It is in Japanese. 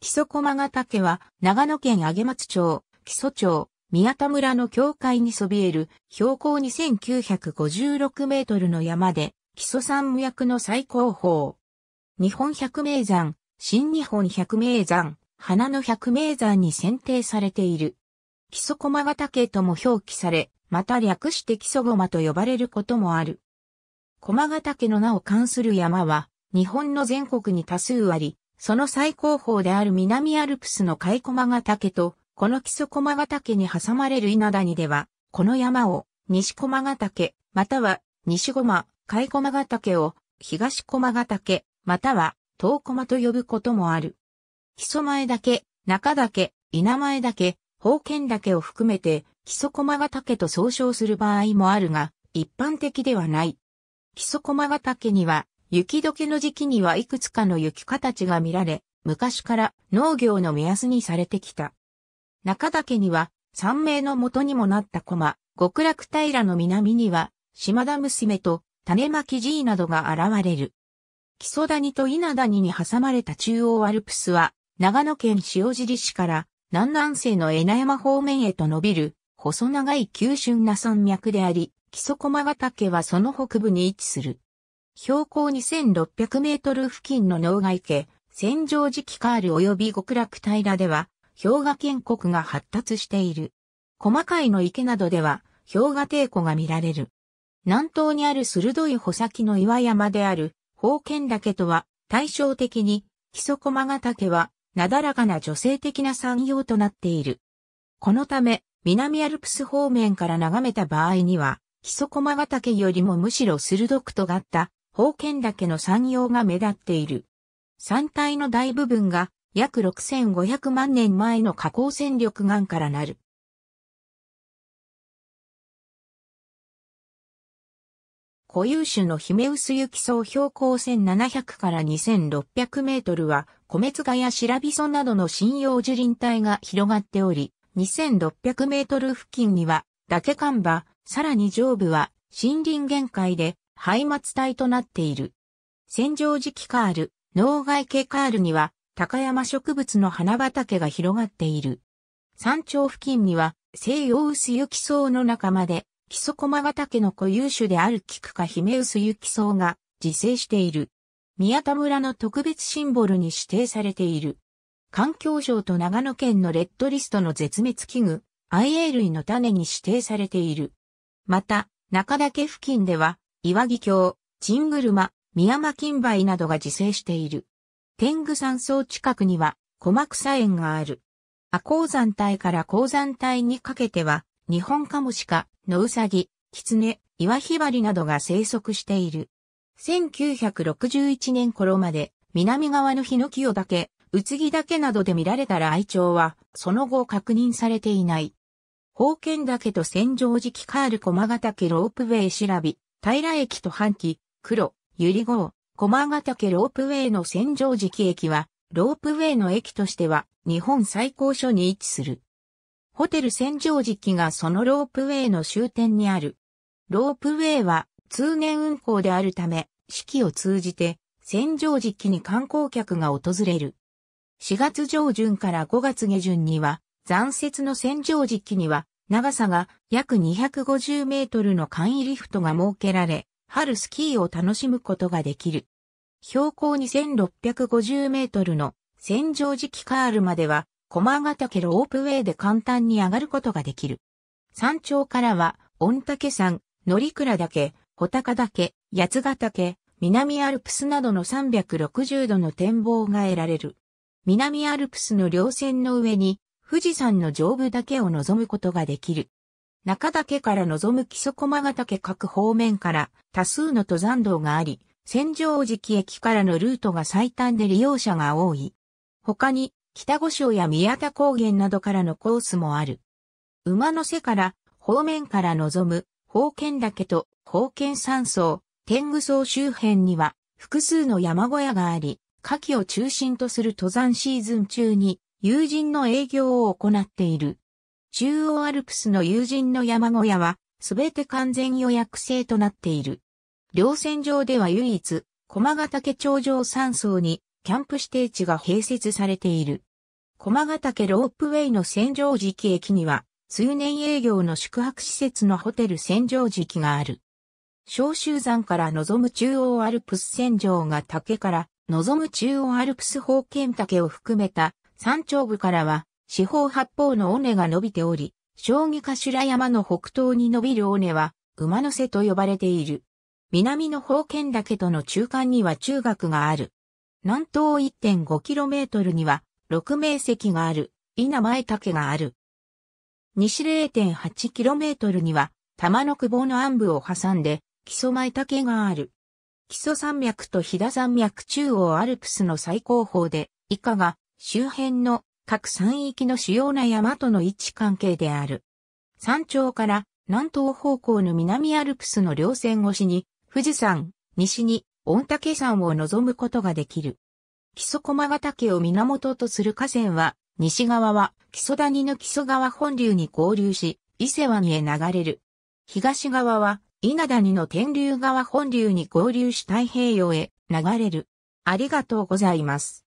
木曽駒ヶ岳は、長野県上松町、木曽町、宮田村の境界にそびえる、標高2956メートルの山で、木曽山無役の最高峰。日本百名山、新日本百名山、花の百名山に選定されている。木曽駒ヶ岳とも表記され、また略して木曽駒と呼ばれることもある。駒ヶ岳の名を冠する山は、日本の全国に多数あり、その最高峰である南アルプスの甲斐駒ヶ岳と、この木曽駒ヶ岳に挟まれる稲谷では、この山を西駒ヶ岳、または西駒、甲斐駒ヶ岳を東駒ヶ岳、または東駒と呼ぶこともある。木曽前岳、中岳、稲前岳、宝剣岳を含めて、木曽駒ヶ岳と総称する場合もあるが、一般的ではない。木曽駒ヶ岳には、雪解けの時期にはいくつかの雪形が見られ、昔から農業の目安にされてきた。中岳には山名の元にもなった駒、極楽平の南には島田娘と種巻寺などが現れる。木曽谷と稲谷に挟まれた中央アルプスは、長野県塩尻市から南南西の江名山方面へと伸びる、細長い急峻な山脈であり、木曽駒ヶ岳はその北部に位置する。標高2600メートル付近の農外家、戦場時期カール及び極楽平では、氷河建国が発達している。細かいの池などでは、氷河帝抗が見られる。南東にある鋭い穂先の岩山である、宝剣岳とは、対照的に、木曽駒ヶ岳は、なだらかな女性的な産業となっている。このため、南アルプス方面から眺めた場合には、木曽駒ヶ岳よりもむしろ鋭く尖った宝剣岳の山陽が目立っている。山体の大部分が約6500万年前の下降戦力岩からなる。固有種のヒメウスユキソウ標高1700から2600メートルは、米津賀やシラビソなどの針葉樹林帯が広がっており、2600メートル付近には、岳ケカさらに上部は森林限界で廃末体となっている。戦場時期カール、脳外系カールには、高山植物の花畑が広がっている。山頂付近には、西洋薄雪草の仲間で、木曽駒ヶ岳の固有種である菊メ姫薄雪草が自生している。宮田村の特別シンボルに指定されている。環境省と長野県のレッドリストの絶滅危惧、IA 類の種に指定されている。また、中岳付近では、岩木峡、チングルマ、宮間金梅などが自生している。天狗山荘近くには、小幕草園がある。阿鉱山帯から鉱山帯にかけては、日本カモシカ、ノウサギ、キツネ、岩ヒバリなどが生息している。1961年頃まで、南側のヒノキオだけ、ウツギけなどで見られたら愛鳥は、その後確認されていない。宝剣岳と戦場時期カール駒ヶ岳ロープウェイ調べ、平駅と半期、黒、ゆり号、駒ヶ岳ロープウェイの浄時期駅は、ロープウェイの駅としては、日本最高所に位置する。ホテル浄時期がそのロープウェイの終点にある。ロープウェイは、通年運行であるため、四季を通じて、浄時期に観光客が訪れる。4月上旬から5月下旬には、残雪の浄時期には、長さが約250メートルの簡易リフトが設けられ、春スキーを楽しむことができる。標高2650メートルの戦場時期カールまでは、駒ヶ岳ロープウェイで簡単に上がることができる。山頂からは、御嶽山、乗倉岳、穂高岳、八ヶ岳、南アルプスなどの360度の展望が得られる。南アルプスの稜線の上に富士山の上部だけを望むことができる。中岳から望む木曽駒ヶ岳各方面から多数の登山道があり、千畳敷駅からのルートが最短で利用者が多い。他に北五章や宮田高原などからのコースもある。馬の背から方面から望む宝剣岳と宝剣山荘、天狗荘周辺には複数の山小屋があり、夏季を中心とする登山シーズン中に友人の営業を行っている。中央アルプスの友人の山小屋は、すべて完全予約制となっている。稜線上では唯一、駒ヶ岳頂上山荘に、キャンプ指定地が併設されている。駒ヶ岳ロープウェイの洗浄時期駅には、通年営業の宿泊施設のホテル洗浄時期がある。小州山から望む中央アルプス戦場が竹から望む中央アルプス方剣竹を含めた山頂部からは、四方八方の尾根が伸びており、将棋頭山の北東に伸びる尾根は、馬の瀬と呼ばれている。南の宝剣岳との中間には中学がある。南東 1.5km には、六名石がある、稲前岳がある。西 0.8km には、玉の久保の暗部を挟んで、木曽前岳がある。木曽山脈と飛騨山脈中央アルプスの最高峰で、以下が周辺の各山域の主要な山との位置関係である。山頂から南東方向の南アルプスの稜線越しに、富士山、西に御嶽山を望むことができる。木曽駒ヶ岳を源とする河川は、西側は木曽谷の木曽川本流に合流し、伊勢湾へ流れる。東側は稲谷の天竜川本流に合流し太平洋へ流れる。ありがとうございます。